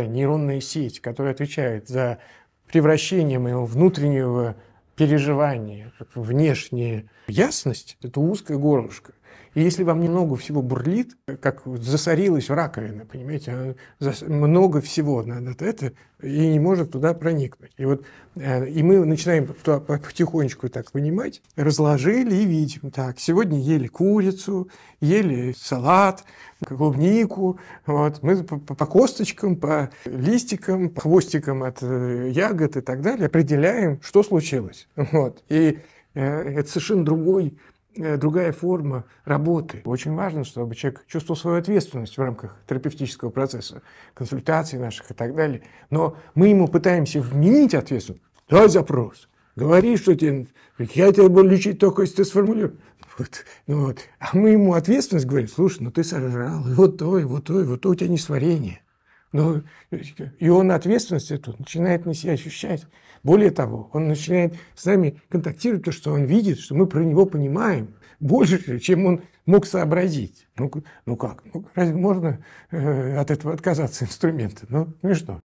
нейронная сеть, которая отвечает за превращение моего внутреннего переживания в внешнюю ясность, это узкое горлышко. И если вам немного всего бурлит, как засорилась раковина, понимаете, а много всего надо это, и не может туда проникнуть. И вот э, и мы начинаем потихонечку так понимать, разложили и видим, так, сегодня ели курицу, ели салат, клубнику, вот, мы по, по косточкам, по листикам, по хвостикам от э, ягод и так далее определяем, что случилось. Вот. И э, это совершенно другой Э, другая форма работы. Очень важно, чтобы человек чувствовал свою ответственность в рамках терапевтического процесса, консультаций наших и так далее. Но мы ему пытаемся вменить ответственность. Дай запрос. Говори, что тебе... Я тебя буду лечить только, если ты сформулируешь. Вот. Ну, вот. А мы ему ответственность говорим, слушай, ну ты сожрал и вот то, и вот то, и вот то, у тебя несварение. Но ну, и он ответственность эту начинает на себя ощущать. Более того, он начинает с нами контактировать, то, что он видит, что мы про него понимаем больше, чем он мог сообразить. Ну, ну как? Ну, разве можно э, от этого отказаться инструменты. Ну, ну и что?